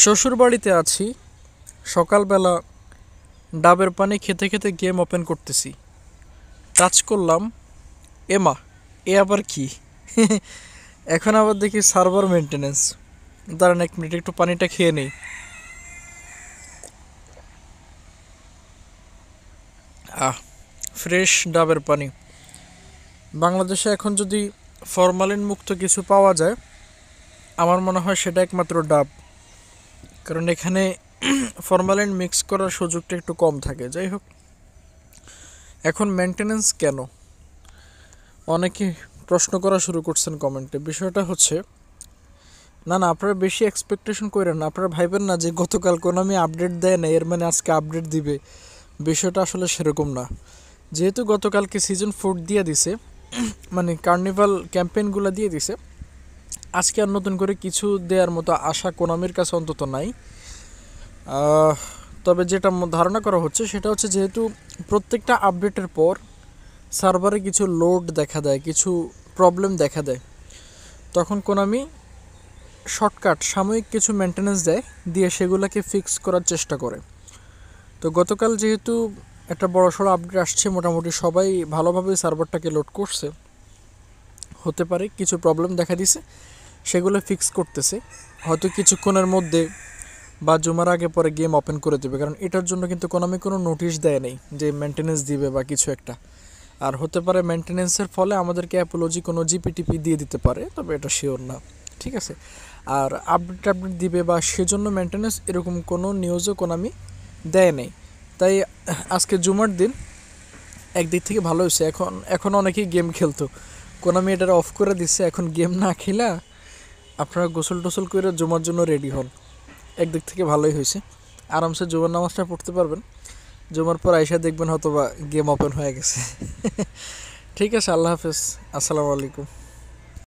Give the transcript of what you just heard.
শ্বশুরবাড়িতে আছি সকালবেলা ডাবের পানি খেতে খেতে গেম ওপেন করতেছি টাচ করলাম এমা এ আবার কি এখন আবার দেখি সার্ভার মেনটেনেন্স দাঁড়ান এক মিনিট একটু পানিটা খেয়ে নেই আহ ফ্রেশ ডাবের পানি বাংলাদেশে এখন যদি ফরমালিন মুক্ত কিছু পাওয়া যায় আমার মনে হয় সেটা একমাত্র ডাব কারণ এখানে ফর্মালিন মিক্স করার সুযোগটা একটু কম থাকে যাই হোক এখন মেনটেন্স কেন অনেকে প্রশ্ন করা শুরু করছেন কমেন্টে বিষয়টা হচ্ছে না না আপনারা বেশি এক্সপেকটেশন করেন না আপনারা ভাইবেন না যে গতকাল কোনো আমি আপডেট দেয় না এর মানে আজকে আপডেট দিবে বিষয়টা আসলে সেরকম না যেহেতু গতকালকে সিজন ফোর দিয়ে দিছে মানে কার্নিভাল ক্যাম্পেইনগুলো দিয়ে দিছে আজকে আর নতুন করে কিছু দেওয়ার মতো আশা কোনামির কাছে অন্তত নাই তবে যেটা ধারণা করা হচ্ছে সেটা হচ্ছে যেহেতু প্রত্যেকটা আপডেটের পর সার্ভারে কিছু লোড দেখা দেয় কিছু প্রবলেম দেখা দেয় তখন কোনামি শর্টকাট সাময়িক কিছু মেনটেন্স দেয় দিয়ে সেগুলোকে ফিক্স করার চেষ্টা করে তো গতকাল যেহেতু একটা বড় সড়ো আপডেট আসছে মোটামুটি সবাই ভালোভাবে সার্ভারটাকে লোড করছে হতে পারে কিছু প্রবলেম দেখা দিছে সেগুলো ফিক্স করতেছে হয়তো কিছুক্ষণের মধ্যে বা জুমার আগে পরে গেম ওপেন করে দেবে কারণ এটার জন্য কিন্তু কোনোমি কোনো নোটিশ দেয় নেই যে মেনটেনেন্স দিবে বা কিছু একটা আর হতে পারে মেনটেনেন্সের ফলে আমাদেরকে অ্যাপোলজি কোনো জিপিটিপি দিয়ে দিতে পারে তবে এটা শিওর না ঠিক আছে আর আপডেট আপডেট দিবে বা সেজন্য মেনটেনেন্স এরকম কোনো নিউজও কোনামি দেয় নেই তাই আজকে জুমার দিন একদিক থেকে ভালো হয়েছে এখন এখন অনেকেই গেম খেলতো কোনামি এটা অফ করে দিচ্ছে এখন গেম না খেলা আপনারা গোসল টোসল করে জুমার জন্য রেডি হন একদিক থেকে ভালোই হয়েছে আরামসে জমার নামাজটা পড়তে পারবেন জমার পর আইসা দেখবেন হয়তো বা গেম ওপেন হয়ে গেছে ঠিক আছে আল্লাহ হাফেজ আসসালামু আলাইকুম